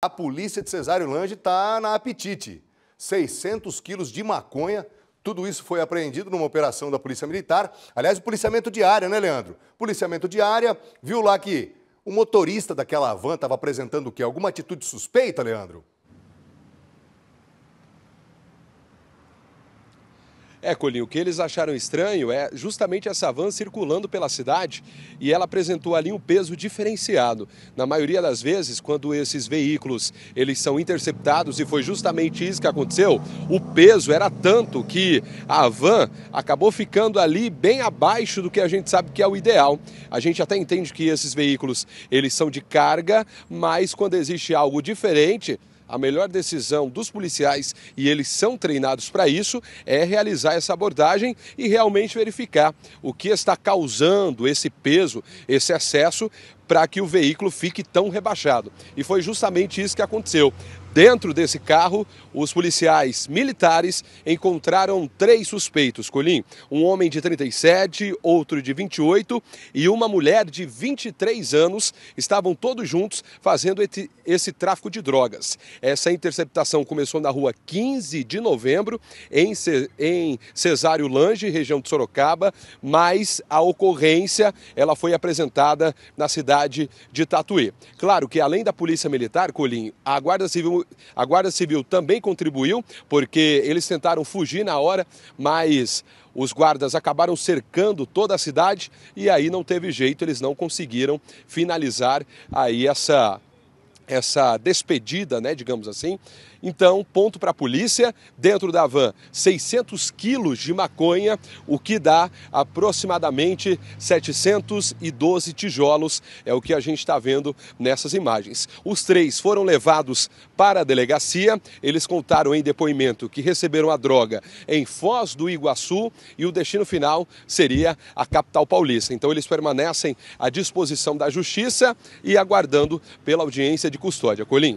A polícia de Cesário Lange está na apetite. 600 quilos de maconha, tudo isso foi apreendido numa operação da Polícia Militar. Aliás, o policiamento diário, né, Leandro? Policiamento diário viu lá que o motorista daquela van estava apresentando o quê? Alguma atitude suspeita, Leandro? É, Colinho, o que eles acharam estranho é justamente essa van circulando pela cidade e ela apresentou ali um peso diferenciado. Na maioria das vezes, quando esses veículos eles são interceptados e foi justamente isso que aconteceu, o peso era tanto que a van acabou ficando ali bem abaixo do que a gente sabe que é o ideal. A gente até entende que esses veículos eles são de carga, mas quando existe algo diferente, a melhor decisão dos policiais, e eles são treinados para isso, é realizar essa abordagem e realmente verificar o que está causando esse peso, esse excesso, para que o veículo fique tão rebaixado. E foi justamente isso que aconteceu. Dentro desse carro, os policiais militares encontraram três suspeitos, Colim. Um homem de 37, outro de 28 e uma mulher de 23 anos estavam todos juntos fazendo esse tráfico de drogas. Essa interceptação começou na rua 15 de novembro, em, em Cesário Lange, região de Sorocaba, mas a ocorrência ela foi apresentada na cidade cidade de Tatuí. Claro que além da Polícia Militar, Colim, a Guarda Civil, a Guarda Civil também contribuiu, porque eles tentaram fugir na hora, mas os guardas acabaram cercando toda a cidade e aí não teve jeito, eles não conseguiram finalizar aí essa essa despedida, né, digamos assim. Então, ponto para a polícia, dentro da van, 600 quilos de maconha, o que dá aproximadamente 712 tijolos, é o que a gente está vendo nessas imagens. Os três foram levados para a delegacia, eles contaram em depoimento que receberam a droga em Foz do Iguaçu e o destino final seria a capital paulista. Então, eles permanecem à disposição da justiça e aguardando pela audiência de de custódia. Colim,